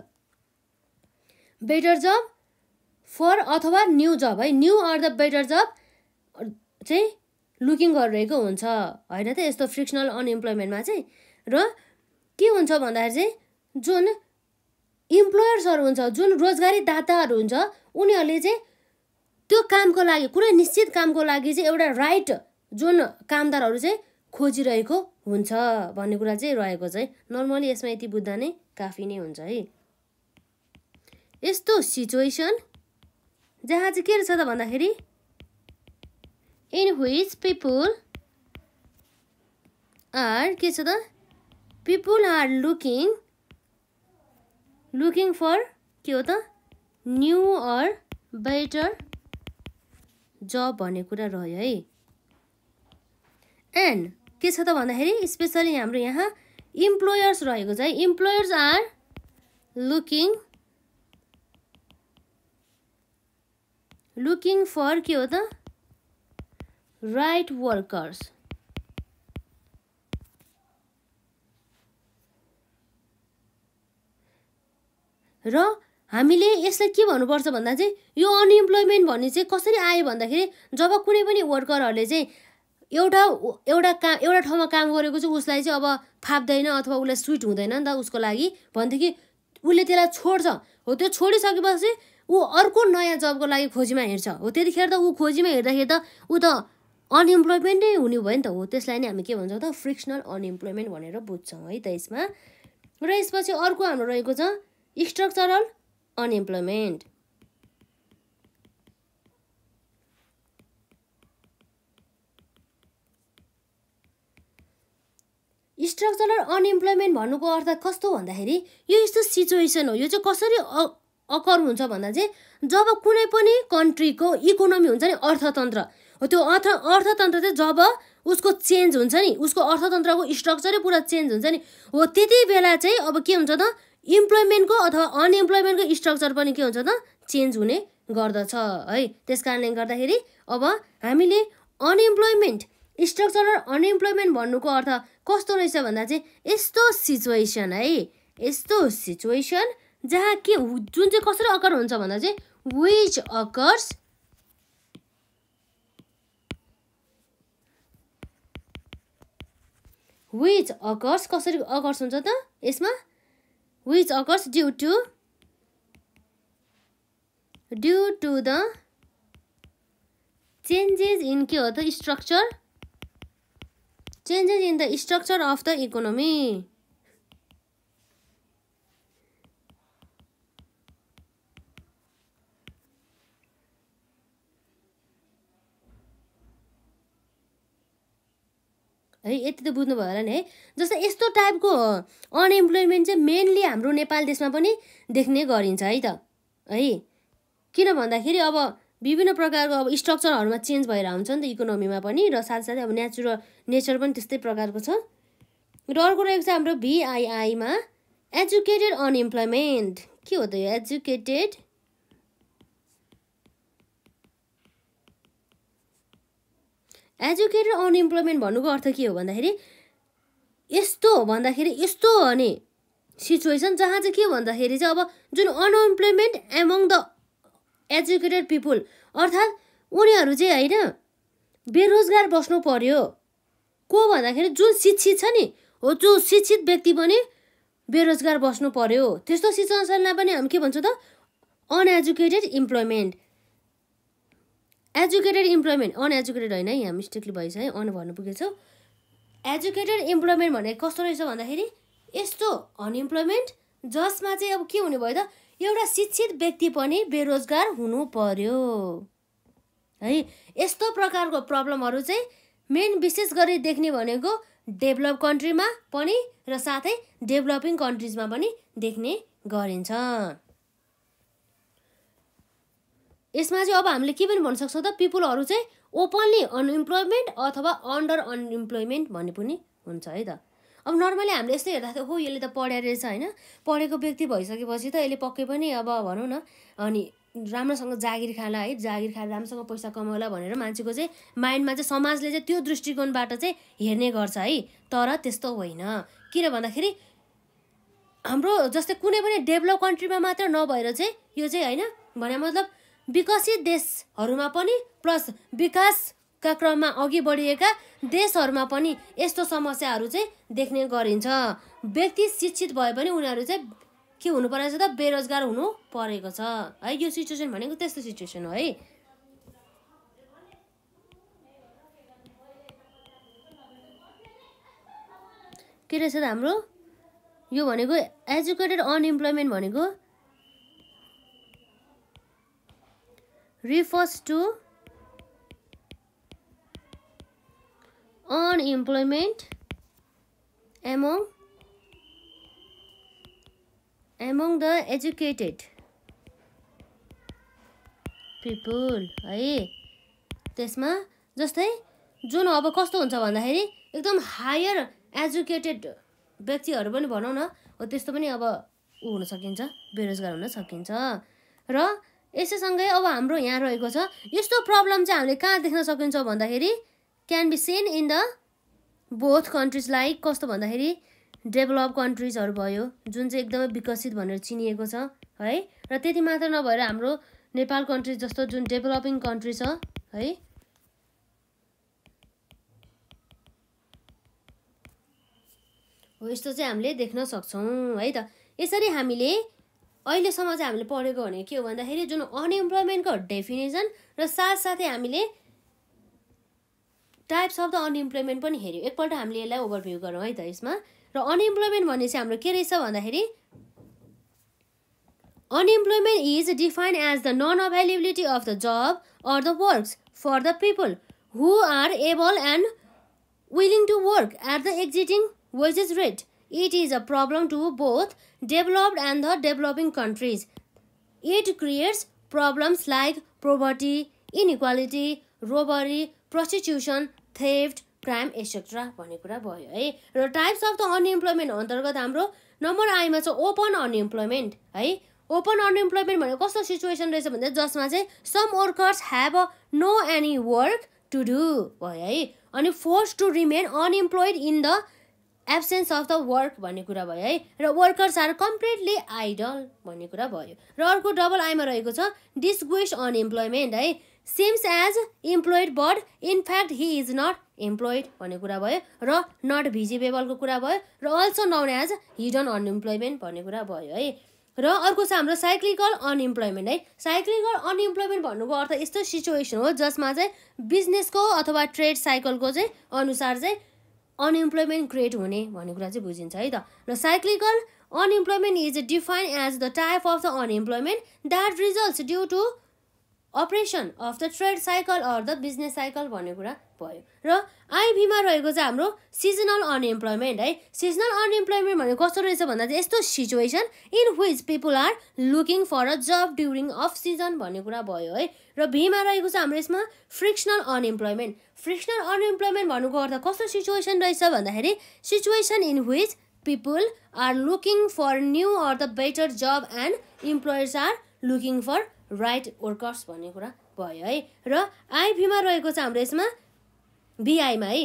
बेटर जब फर अथवा न्यू जब है new or the better job चाहिँ लुकिङ गरिरहेको हुन्छ होइन त यस्तो फ्रिक्सनल अनइम्प्लोइमेन्टमा चाहिँ र के हुन्छ भन्दाखेरि चाहिँ जुन इम्प्लोयर्सहरू हुन्छ जुन रोजगारी हुन्छ उनीहरूले चाहिँ त्यो कामको लागि कुनै निश्चित कामको लागि चाहिँ एउटा राइट जुन कामदारहरू चाहिँ खोजिरहेको हुन्छ भन्ने कुरा चाहिँ रहेको चाहिँ नर्मली यसमा यति बुझ्दा नै काफी नै हुन्छ है यस्तो सिचुएसन जहाँ चाहिँ के रहेछ त भन्दाखेरि इन विच पिपुल आर के छ त people are looking looking for के हो त न्यु अर बेटर जब भन्ने कुरा रह्यो है एन्ड के छ त भन्दाखेरि स्पेसली हाम्रो यहाँ इम्प्लोयर्स रहेको छ है employers are looking looking for के हो त राइट वर्कर्स र हामीले यसलाई के भन्नुपर्छ भन्दा चाहिँ यो अनइम्प्लोइमेन्ट भन्ने चाहिँ कसरी आयो भन्दाखेरि जब कुनै पनि वर्करहरूले चाहिँ एउटा एउटा काम एउटा ठाउँमा काम गरेको चाहिँ उसलाई चाहिँ अब फाप्दैन अथवा उसलाई स्विट हुँदैन नि त उसको लागि भनेदेखि उसले त्यसलाई छोड्छ हो त्यो छोडिसकेपछि ऊ अर्को नयाँ जबको लागि खोजीमा हिँड्छ हो त्यतिखेर त ऊ खोजीमा हिँड्दाखेरि त ऊ त अनइम्प्लोइमेन्टै हुने भयो नि त हो त्यसलाई नै हामी के भन्छौँ त फ्रिक्सनल अनइम्प्लोइमेन्ट भनेर बुझ्छौँ है त यसमा र यसपछि अर्को हाम्रो रहेको छ स्ट्रक्चरल अनइम्प्लोइमेन्ट स्ट्रक्चरल अनइम्प्लोइमेन्ट भन्नुको अर्थ कस्तो भन्दाखेरि यो यस्तो सिचुएसन हो यो चाहिँ कसरी अकर हुन्छ भन्दा चाहिँ जब कुनै पनि कन्ट्रीको इकोनोमी हुन्छ नि अर्थतन्त्र हो त्यो अर्थ अर्थतन्त्र चाहिँ जब उसको चेन्ज हुन्छ नि उसको अर्थतन्त्रको स्ट्रक्चरै पुरा चेन्ज हुन्छ नि हो त्यति बेला चाहिँ अब के हुन्छ त इम्प्लोइमेन्टको अथवा अनइम्प्लोइमेन्टको स्ट्रक्चर पनि के हुन्छ त चेन्ज हुने गर्दछ है त्यस कारणले गर्दाखेरि अब हामीले अनइम्प्लोइमेन्ट स्ट्रक्चरल अनइम्प्लोइमेन्ट भन्नुको अर्थ कस्तो रहेछ भन्दा चाहिँ यस्तो सिचुएसन है यस्तो सिचुएसन जहाँ के जुन चाहिँ कसरी अकर हुन्छ भन्दा चाहिँ विच अकर्स विच अकर्स कसरी अकर्स हुन्छ त यसमा which occurs due to due to the changes in के हो त structure changes in the structure of the economy है यति त बुझ्नुभयो होला नि है जस्तो यस्तो टाइपको अनइम्प्लोइमेन्ट चाहिँ मेनली हाम्रो नेपाल देशमा पनि देख्ने गरिन्छ है त है किन भन्दाखेरि अब विभिन्न प्रकारको अब स्ट्रक्चरहरूमा चेन्ज भएर हुन्छ नि त इकोनोमीमा पनि र साथसाथै अब नेचुरल नेचर पनि त्यस्तै प्रकारको छ र अर्को रहेको छ हाम्रो भिआइआईमा एजुकेटेड अनइम्प्लोइमेन्ट के हो त यो एजुकेटेड एजुकेटेड अनइम्प्लोइमेन्ट भन्नुको अर्थ के हो भन्दाखेरि यस्तो हो भन्दाखेरि यस्तो हो भने सिचुएसन जहाँ चाहिँ के भन्दाखेरि चाहिँ अब जुन unemployment among the educated people अर्थात् उनीहरू चाहिँ होइन बेरोजगार बस्नु पर्यो को भन्दाखेरि जुन शिक्षित छ नि हो जो शिक्षित व्यक्ति पनि बेरोजगार बस्नु पर्यो त्यस्तो सिचुएसनलाई पनि हामी के भन्छौँ त uneducated employment educated employment uneducated होइन यहाँ मिस्टेकली भएछ है अन भन्नु पुगेछौँ एजुकेटेड इम्प्लोइमेन्ट भनेको कस्तो रहेछ भन्दाखेरि यस्तो अनइम्प्लोइमेन्ट जसमा चाहिँ अब के हुने भयो त एउटा शिक्षित व्यक्ति पनि बेरोजगार हुनु पर्यो है यस्तो प्रकारको प्रब्लमहरू चाहिँ मेन विशेष गरी देख्ने भनेको डेभलप कन्ट्रीमा पनि र साथै डेभलपिङ कन्ट्रिजमा पनि देख्ने गरिन्छ यसमा चाहिँ अब हामीले के पनि भन्न सक्छौँ त पिपुलहरू चाहिँ ओपनली अनइम्प्लोइमेन्ट अथवा अन्डर अनइम्प्लोइमेन्ट भन्ने पनि हुन्छ है त अब नर्मली हामीले यस्तो हेर्दा हो यसले त पढाइ रहेछ होइन पढेको व्यक्ति भइसकेपछि त यसले पक्कै पनि अब भनौँ न अनि राम्रोसँग जागिर खाला है जागिर खाएर राम्रोसँग पैसा कमाउला भनेर मान्छेको चाहिँ माइन्डमा चाहिँ समाजले चाहिँ त्यो दृष्टिकोणबाट चाहिँ हेर्ने गर्छ है तर त्यस्तो होइन किन भन्दाखेरि हाम्रो जस्तै कुनै पनि डेभलप कन्ट्रीमा मात्र नभएर चाहिँ यो चाहिँ होइन भने मतलब विकसित देशहरूमा पनि प्लस विकास का क्रममा अघि बढिएका देशहरूमा पनि यस्तो समस्याहरू चाहिँ देख्ने गरिन्छ व्यक्ति शिक्षित भए पनि उनीहरू चाहिँ के हुनु परेको छ त बेरोजगार हुनु परेको छ है यो सिचुएसन भनेको त्यस्तो सिचुएसन हो है के रहेछ त हाम्रो यो भनेको एजुकेटेड अनइम्प्लोइमेन्ट भनेको refers to unemployment among among the educated people है त्यसमा जस्तै जुन अब कस्तो हुन्छ भन्दाखेरि एकदम हायर एजुकेटेड व्यक्तिहरू पनि भनौँ न हो त्यस्तो पनि अब ऊ हुन सकिन्छ बेरोजगार हुन सकिन्छ र यसैसँगै अब हाम्रो यहाँ रहेको छ यस्तो प्रब्लम चाहिँ हामीले कहाँ देख्न सकिन्छ भन्दाखेरि can be seen in the both countries like कस्तो भन्दाखेरि डेभलप कन्ट्रिजहरू भयो जुन चाहिँ एकदमै विकसित भनेर चिनिएको छ है र त्यति मात्र नभएर हाम्रो नेपाल कन्ट्री जस्तो जुन डेभलपिङ कन्ट्री छ है हो यस्तो चाहिँ हामीले देख्न सक्छौँ है त यसरी हामीले अहिलेसम्म चाहिँ हामीले पढेको भने के हो भन्दाखेरि जुन अनइम्प्लोइमेन्टको डेफिनेसन र साथसाथै हामीले टाइप्स अफ द अनइम्प्लोइमेन्ट पनि हेऱ्यौँ एकपल्ट हामीले यसलाई ओभरभ्यू गरौँ है त यसमा र अनइम्प्लोइमेन्ट भने चाहिँ हाम्रो के रहेछ भन्दाखेरि unemployment is defined as the non availability of the job or the works for the people who are able and willing to work at the existing wages rate it is a problem to both developed and the developing countries it creates problems like poverty inequality robbery prostitution theft crime etcetera भन्ने कुरा भयो है र types of the unemployment अन्तर्गत हाम्रो number आईमा छ open unemployment है ओपन अनइम्प्लोइमेन्ट भनेको कस्तो सिचुएसन रहेछ भन्दा जसमा चाहिँ some workers have a no any work to do भयो है अनि force to remain unemployed in the absence of the work भन्ने कुरा भयो है र वर्कर्स आर कम्प्लिटली आइडल भन्ने कुरा भयो र अर्को डबल आईमा रहेको छ डिसग्वेस्ट अनइम्प्लोइमेन्ट है seems as employed but in fact he is not employed भन्ने कुरा भयो र नट भिजिबेबलको कुरा भयो र also known as hidden unemployment भन्ने कुरा भयो है र अर्को छ हाम्रो साइक्लिकल अनइम्प्लोइमेन्ट है साइक्लिकल अनइम्प्लोइमेन्ट भन्नुको अर्थ यस्तो सिचुएसन हो जसमा चाहिँ बिजनेसको अथवा ट्रेड साइकलको चाहिँ अनुसार चाहिँ अनइम्प्लोइमेन्ट क्रिएट हुने भन्ने कुरा चाहिँ बुझिन्छ है त र cyclical unemployment is define as the type of the unemployment that results due to operation of the trade cycle or the business cycle भन्ने कुरा भयो र आइभीमा रहेको चाहिँ हाम्रो सिजनल अनइम्प्लोइमेन्ट है सिजनल अनइम्प्लोइमेन्ट भनेको कस्तो रहेछ भन्दा चाहिँ यस्तो situation in which people are looking for a job during of season भन्ने कुरा भयो है र भीमा रहेको छ हाम्रो यसमा फ्रिक्सनल अनइम्प्लोइमेन्ट फ्रिक्सनल अनइम्प्लोइमेन्ट भन्नुको अर्थ कस्तो सिचुएसन रहेछ भन्दाखेरि situation in which people are looking for new or the better job and employers are looking for right workers भन्ने कुरा भयो है र आइभीमा रहेको छ हाम्रो यसमा बिआईमा है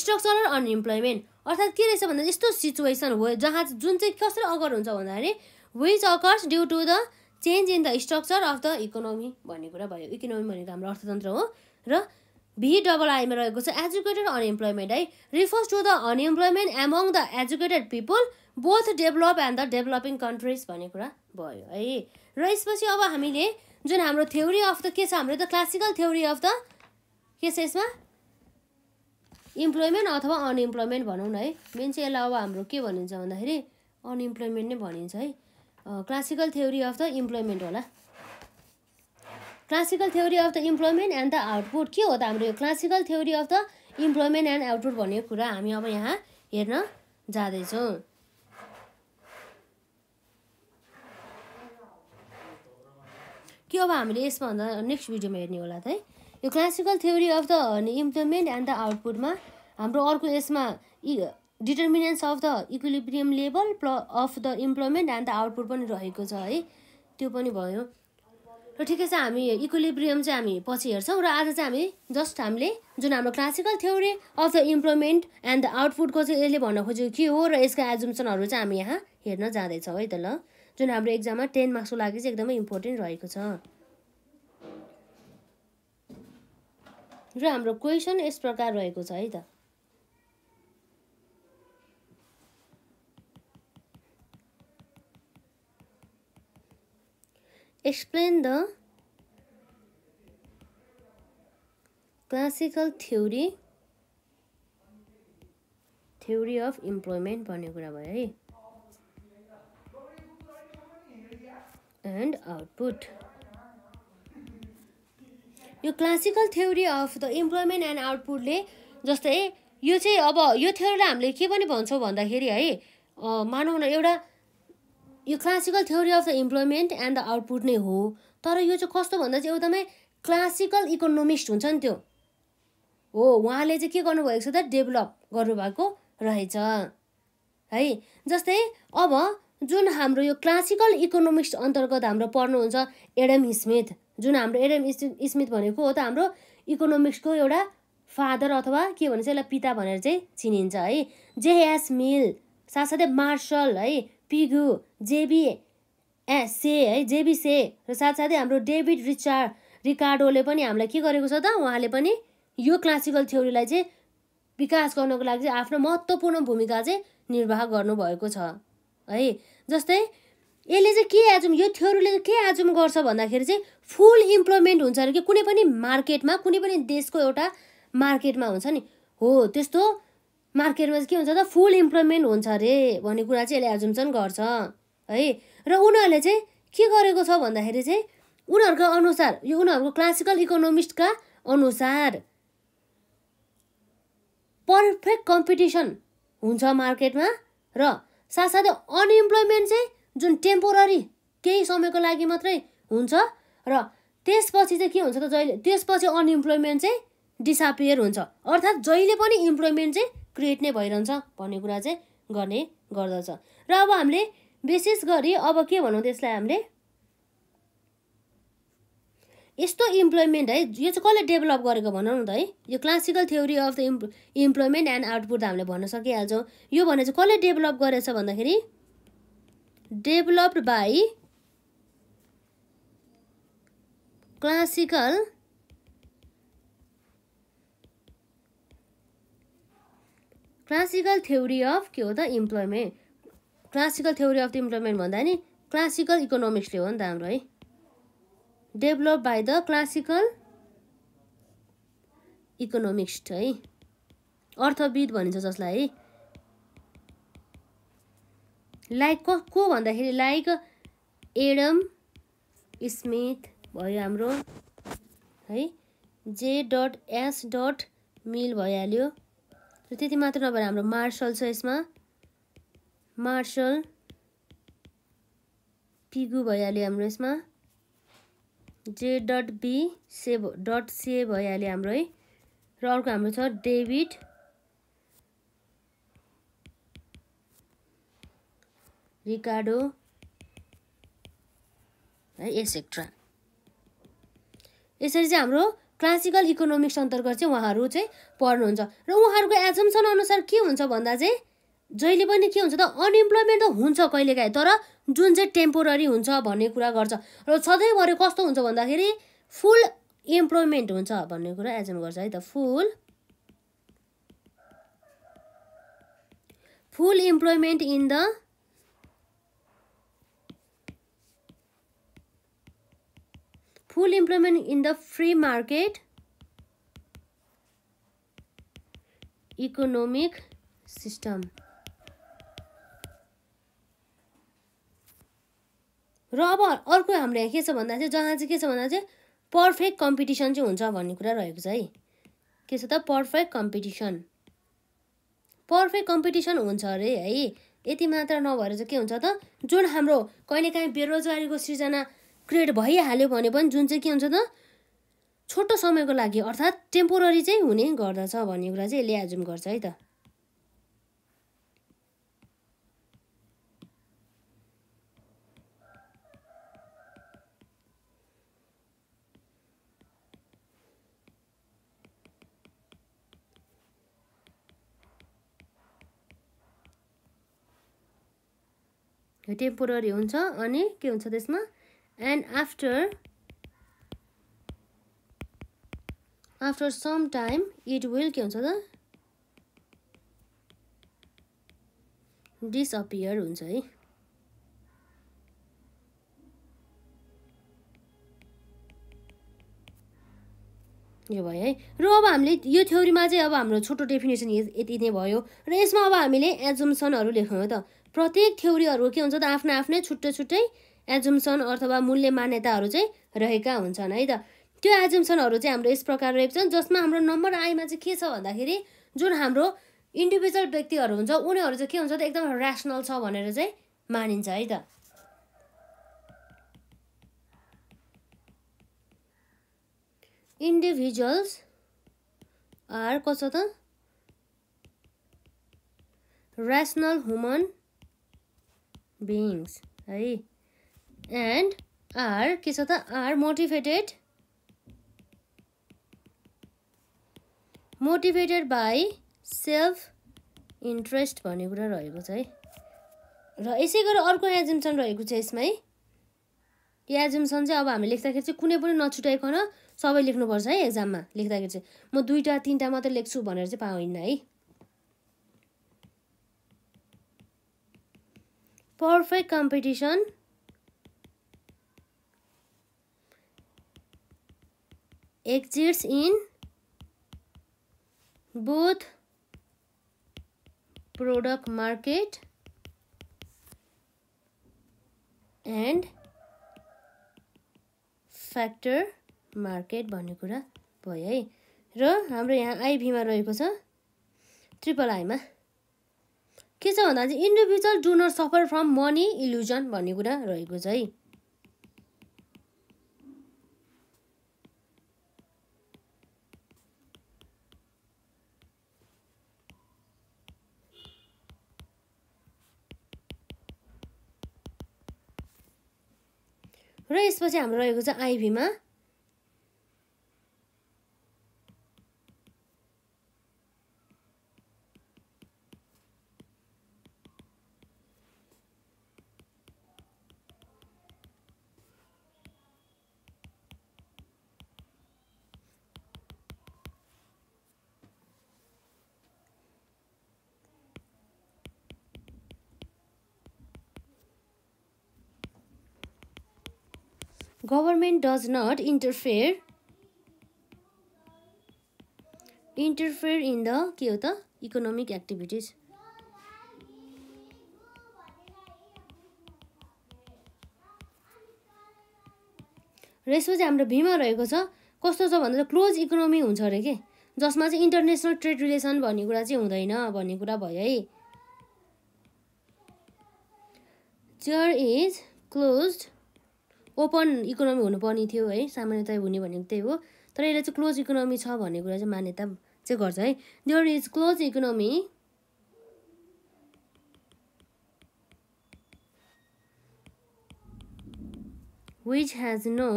स्ट्रक्चरल अनइम्प्लोइमेन्ट अर्थात् के रहेछ भन्दा यस्तो सिचुएसन हो जहाँ जुन चाहिँ कसरी अगर हुन्छ भन्दाखेरि which occurs due to the change in the structure of the economy भन्ने कुरा भयो इकोनोमी भनेको हाम्रो अर्थतन्त्र हो र डबल भी आईमा रहेको छ एजुकेटेड अनइम्प्लोइमेन्ट है refers to the unemployment among the educated people both develop and the developing countries भन्ने कुरा भयो है र यसपछि अब हामीले जुन हाम्रो थ्योरी अफ द के छ हाम्रो त क्लासिकल थ्योरी अफ द के छ यसमा इम्प्लोइमेन्ट अथवा अनइम्प्लोइमेन्ट भनौँ न है मेन चाहिँ यसलाई अब हाम्रो के भनिन्छ भन्दाखेरि अनइम्प्लोइमेन्ट नै भनिन्छ है classical theory of the employment होला classical theory of the employment and the output के हो त हाम्रो यो classical theory of the employment and output भन्ने कुरा हामी अब यहाँ हेर्न जाँदैछौँ त्यो अब हामीले यसभन्दा नेक्स्ट भिडियोमा हेर्ने होला त है यो classical theory of the employment and the आउटपुटमा हाम्रो अर्को यसमा इ determinants of the equilibrium level प्ल of the employment and the output पनि रहेको छ है त्यो पनि भयो र ठिकै छ हामी इक्विलिब्रियम चाहिँ हामी पछि हेर्छौँ र आज चाहिँ हामी जस्ट हामीले जुन हाम्रो classical theory of the employment and the आउटपुटको चाहिँ यसले भन्न खोजेको के हो र यसका एजुम्सनहरू चाहिँ हामी यहाँ हेर्न जाँदैछौँ है त ल जुन हाम्रो एक्जाममा टेन मार्क्सको लागि चाहिँ एकदमै इम्पोर्टेन्ट रहेको छ र हाम्रो क्वेसन यस प्रकार रहेको छ है त explain the classical theory theory of employment भन्ने कुरा भयो है and output. यो classical theory of the employment and आउटपुटले जस्तै यो चाहिँ अब यो थ्योरीलाई हामीले के पनि भन्छौँ भन्दाखेरि है मानौँ न एउटा यो classical theory of the employment and the output नै हो तर यो चाहिँ कस्तो भन्दा चाहिँ एकदमै क्लासिकल इकोनोमिस्ट हुन्छ नि त्यो हो उहाँले चाहिँ के गर्नुभएको छ त डेभलप गर्नुभएको रहेछ है जस्तै अब जुन हाम्रो यो क्लासिकल इकोनोमिक्स अन्तर्गत हाम्रो पढ्नुहुन्छ एडम स्मिथ जुन हाम्रो एडम स्मिथ भनेको हो त हाम्रो इकोनोमिक्सको एउटा फादर अथवा के भन्छ यसलाई पिता भनेर चाहिँ चिनिन्छ है जे एस मिल साथसाथै मार्सल है पिगु जेबी ए से है जेबी से र साथसाथै हाम्रो डेभिड रिचार्ड रिकार्डोले पनि हामीलाई के गरेको छ त उहाँले पनि यो क्लासिकल थ्योरीलाई चाहिँ विकास गर्नको लागि चाहिँ आफ्नो महत्त्वपूर्ण भूमिका चाहिँ निर्वाह गर्नुभएको छ है जस्तै यसले चाहिँ के एजुम यो थ्योरीले के एजुम गर्छ भन्दाखेरि चाहिँ फुल इम्प्लोइमेन्ट हुन्छ अरे कि कुनै पनि मार्केटमा कुनै पनि देशको एउटा मार्केटमा हुन्छ नि हो त्यस्तो मार्केटमा चाहिँ के हुन्छ त फुल इम्प्लोइमेन्ट हुन्छ अरे भन्ने कुरा चाहिँ यसले चाहिँ गर्छ है र उनीहरूले चाहिँ के गरेको छ भन्दाखेरि चाहिँ उनीहरूको अनुसार यो उनीहरूको क्लासिकल इकोनोमिस्टका अनुसार पर्फेक्ट कम्पिटिसन हुन्छ मार्केटमा र साथसाथै अनइम्प्लोइमेन्ट चाहिँ जुन टेम्पोररी केही समयको लागि मात्रै हुन्छ र त्यसपछि चाहिँ के हुन्छ त जहिले त्यसपछि अनइम्प्लोइमेन्ट चाहिँ डिसापियर हुन्छ अर्थात् जहिले पनि इम्प्लोइमेन्ट चाहिँ क्रिएट नै भइरहन्छ भन्ने कुरा चाहिँ गर्ने गर्दछ र अब हामीले विशेष गरी अब के भनौँ त्यसलाई हामीले यस्तो इम्प्लोइमेन्ट है यो चाहिँ कसले डेभलप गरेको भनौँ न त है यो क्लासिकल थ्योरी अफ द इम्प इम्प्लोइमेन्ट एन्ड आउटपुट त हामीले भन्न सकिहाल्छौँ यो भने चाहिँ कसले डेभलप गरेछ भन्दाखेरि developed by classical classical theory of के हो त employment classical theory of the employment भन्दा नि क्लासिकल इकोनोमिक्सले हो नि त हाम्रो है develop by the classical economics है अर्थविद भनिन्छ जसलाई है लाइक क को भन्दाखेरि लाइक एडम स्मिथ भयो हाम्रो है जे डट एस डट मिल भइहाल्यो र त्यति मात्र नभएर हाम्रो मार्सल छ यसमा मार्सल पिगु भइहाल्यो हाम्रो यसमा J dot B Say dot Say भइहाल्यो हाम्रो है र अर्को हाम्रो छ डेभिड रिकार्डो है एसेक्ट्रा यसरी चाहिँ हाम्रो क्लासिकल इकोनोमिक्स अन्तर्गत चाहिँ उहाँहरू चाहिँ पढ्नुहुन्छ र उहाँहरूको एजम्सन अनुसार के हुन्छ भन्दा चाहिँ जहिले पनि के हुन्छ त अनइम्प्लोइमेन्ट त हुन्छ कहिलेकाहीँ तर जुन चाहिँ टेम्पोररी हुन्छ भन्ने कुरा गर्छ र सधैँभरि कस्तो हुन्छ भन्दाखेरि फुल इम्प्लोइमेन्ट हुन्छ भन्ने कुरा एजम गर्छ है त full full employment in the full employment in the free market economic system र अब अर्को हाम्रो यहाँ के छ भन्दा चाहिँ जहाँ चाहिँ के छ भन्दा चाहिँ पर्फेक्ट कम्पिटिसन चाहिँ हुन्छ भन्ने कुरा रहेको छ है के छ त पर्फेक्ट कम्पिटिसन पर्फेक्ट कम्पिटिसन हुन्छ अरे है यति मात्र नभएर चाहिँ के हुन्छ त जुन हाम्रो कहिलेकाहीँ बेरोजगारीको सिर्जना क्रिएट भइहाल्यो भने पनि जुन चाहिँ के हुन्छ त छोटो समयको लागि अर्थात् टेम्पोररी चाहिँ हुने गर्दछ भन्ने कुरा चाहिँ यसले एजुम गर्छ है त टेम्पोररी हुन्छ अनि के हुन्छ त्यसमा and after after some time it will के हुन्छ त डिसअपियर हुन्छ है यो भयो है र अब हामीले यो थ्योरीमा चाहिँ अब हाम्रो छोटो डेफिनेसन यति नै भयो र यसमा अब हामीले एजुम्सनहरू लेख्यौँ है त प्रत्येक थ्योरीहरू के हुन्छ त आफ्नो आफ्नै छुट्टै छुट्टै एजुम्सन अथवा मूल्य मान्यताहरू चाहिँ रहेका हुन्छन् है त त्यो एजुम्सनहरू चाहिँ हाम्रो यस प्रकार रहेको छन् जसमा हाम्रो नम्बर आईमा चाहिँ के छ भन्दाखेरि जुन हाम्रो इन्डिभिजुअल व्यक्तिहरू हुन्छ उनीहरू चाहिँ के हुन्छ त एकदम ऱ्यासनल छ भनेर चाहिँ मानिन्छ है त इन्डिभिजुअल्स आर कसो त ऱ्यासनल ह्युमन बिङ्स है एन्ड आर के छ त are motivated motivated by self interest भन्ने कुरा रहेको छ है र यसै गरी अर्को एजम्सन रहेको छ यसमा है यो एजम्सन चाहिँ अब हामी लेख्दाखेरि चाहिँ कुनै पनि नछुटाइकन सबै लेख्नुपर्छ है एक्जाममा लेख्दाखेरि चाहिँ म दुईवटा तिनवटा मात्रै लेख्छु भनेर चाहिँ पाइनँ है perfect competition exists in both product market and factor market भन्ने कुरा भयो है र हाम्रो यहाँ आइभीमा रहेको छ ट्रिपल आईमा के छ भन्दा चाहिँ individual do suffer from money illusion भन्ने कुरा रहेको छ है र यसपछि हाम्रो रहेको छ आइभीमा government does not interfere interfere in the के हो त इकोनोमिक एक्टिभिटिज र यसमा चाहिँ हाम्रो भीमा रहेको छ कस्तो छ भन्दा क्लोज इकोनोमी हुन्छ अरे के जसमा चाहिँ इन्टरनेसनल ट्रेड रिलेसन भन्ने कुरा चाहिँ हुँदैन भन्ने कुरा भयो है चर इज क्लोज ओपन इकोनोमी हुनुपर्ने थियो है सामान्यतया हुने भनेको त्यही हो तर यसलाई चाहिँ क्लोज इकोनोमी छ भन्ने कुरा चाहिँ मान्यता चाहिँ गर्छ है there is close economy which has no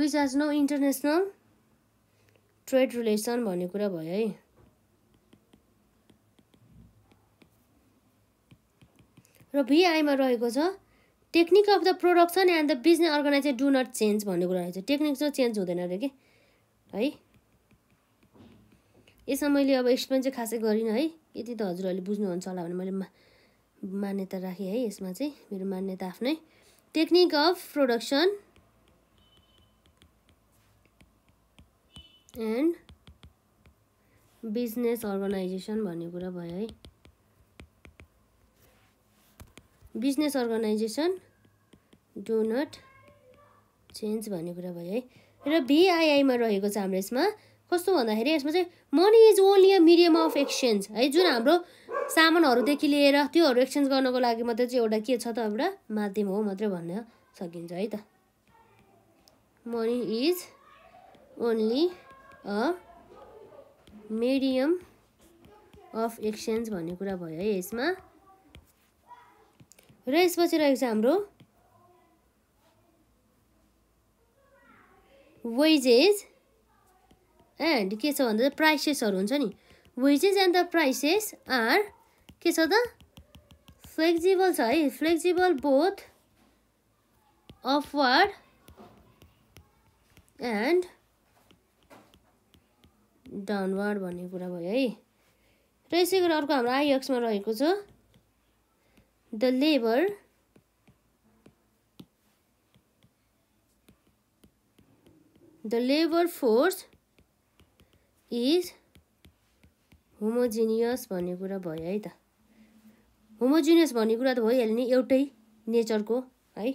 which has no international trade relation भन्ने कुरा भयो है र भिआईमा रहेको छ technique of the production and the business organisation do not change भन्ने कुरा रहेछ टेक्निक चाहिँ चेन्ज हुँदैन अरे कि है यसमा मैले अब एक्सप्लेन चाहिँ खासै गरिनँ है यति त हजुरहरूले बुझ्नुहुन्छ होला भने मैले मा मान्यता राखेँ है यसमा चाहिँ मेरो मान्यता आफ्नै technique of production and business organisation भन्ने कुरा भयो है business organisation do not change भन्ने कुरा भयो है र भिआइआईमा रहेको छ हाम्रो यसमा कस्तो भन्दाखेरि यसमा चाहिँ money is only a medium of exchange है जुन हाम्रो सामानहरूदेखि लिएर त्योहरू एक्सचेन्ज गर्नको लागि मात्रै चाहिँ एउटा के छ त एउटा माध्यम हो मात्रै भन्न सकिन्छ है त money is only a medium of exchange भन्ने कुरा भयो है यसमा र यसपछि रहेको छ हाम्रो वेजेस एन्ड के छ भन्दा प्राइसेसहरू हुन्छ नि wages and the prices are के छ त फ्लेक्जिबल छ है flexible both upward and downward भन्ने कुरा भयो है र यसै गरी अर्को हाम्रो आइएक्समा रहेको छ the labor the labor force is homogeneous भन्ने कुरा भयो है त होमोजिनियस भन्ने कुरा त भइहाल्यो नि एउटै नेचरको है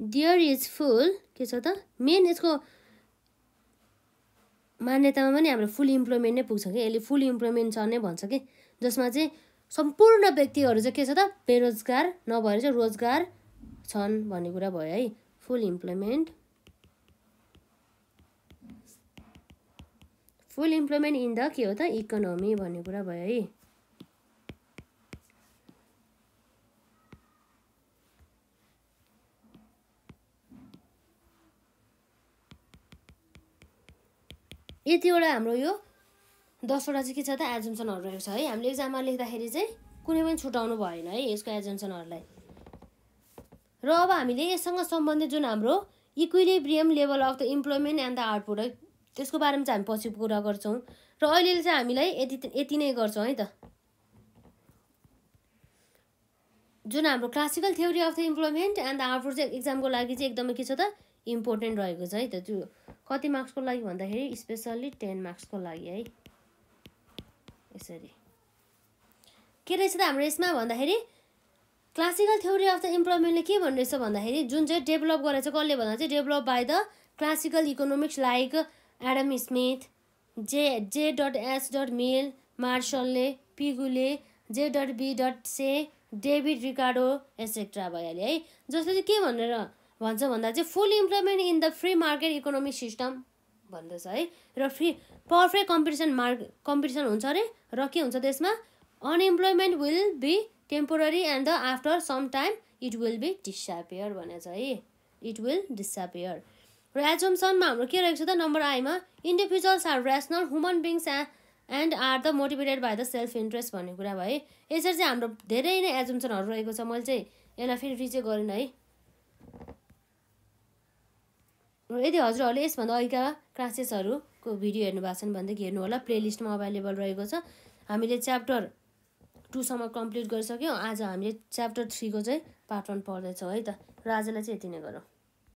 डियर इज फुल के छ त मेन यसको मान्यतामा पनि हाम्रो फुल इम्प्लोइमेन्ट नै पुग्छ कि यसले फुल इम्प्लोइमेन्ट छ नै भन्छ कि जसमा चाहिँ सम्पूर्ण व्यक्तिहरू चाहिँ के छ त बेरोजगार नभएर चाहिँ रोजगार छन् भन्ने कुरा भयो है full employment full employment in the के हो त इकोनोमी भन्ने कुरा भयो है यतिवटा हाम्रो यो दसवटा चाहिँ के छ त एजम्सनहरू रहेको छ है हामीले इक्जाममा लेख्दाखेरि चाहिँ कुनै पनि छुट्याउनु भएन है यसको एजम्सनहरूलाई र अब हामीले यससँग सम्बन्धित जुन हाम्रो equilibrium level of the employment and the output है त्यसको बारेमा चाहिँ हामी पछि कुरा गर्छौँ र अहिले चाहिँ हामीलाई यति यति नै गर्छौँ है त जुन हाम्रो classical theory of the employment and the output चाहिँ इक्जामको लागि चाहिँ एकदमै के छ त इम्पोर्टेन्ट रहेको छ है त त्यो कति मार्क्सको लागि भन्दाखेरि स्पेसल्ली टेन मार्क्सको लागि है यसरी के रहेछ त हाम्रो यसमा भन्दाखेरि क्लासिकल थ्योरी अफ द इम्प्लोइमेन्टले के भन्नुहोस् भन्दाखेरि जुन चाहिँ डेभलप गरेको छ कसले भन्दा चाहिँ develop by the classical economics like Adam Smith J J dot S dot Mill मार्सलले पिगुले J dot B dot Say David Ricardo etcetera भइहाल्यो है जसले चाहिँ के भनेर भन्छ भन्दा चाहिँ full employment in the free market economic system भन्दछ है र free perfect competition market competition हुन्छ अरे र के हुन्छ त्यसमा unemployment will be temporary and the after some time it will be disappear भनेको छ है इट विल डिसएपियर र एजम्सनमा हाम्रो के रहेको छ त नम्बर आईमा individuals are rational human beings and are the motivated by the self interest भन्ने कुरा भयो है यसरी चाहिँ हाम्रो धेरै नै एजम्सनहरू रहेको छ मैले चाहिँ यसलाई फेरि चाहिँ गरेन है यदि हजुरहरूले यसभन्दा अघिका क्लासेसहरूको भिडियो हेर्नु भएको छ भनेदेखि हेर्नु होला प्लेलिस्टमा अभाइलेबल रहेको छ हामीले च्याप्टर टूसम्म कम्प्लिट गरिसक्यौँ आज हामीले च्याप्टर थ्रीको चाहिँ पार्ट वान पढ्दैछौँ है त र आजलाई चाहिँ यति नै गरौँ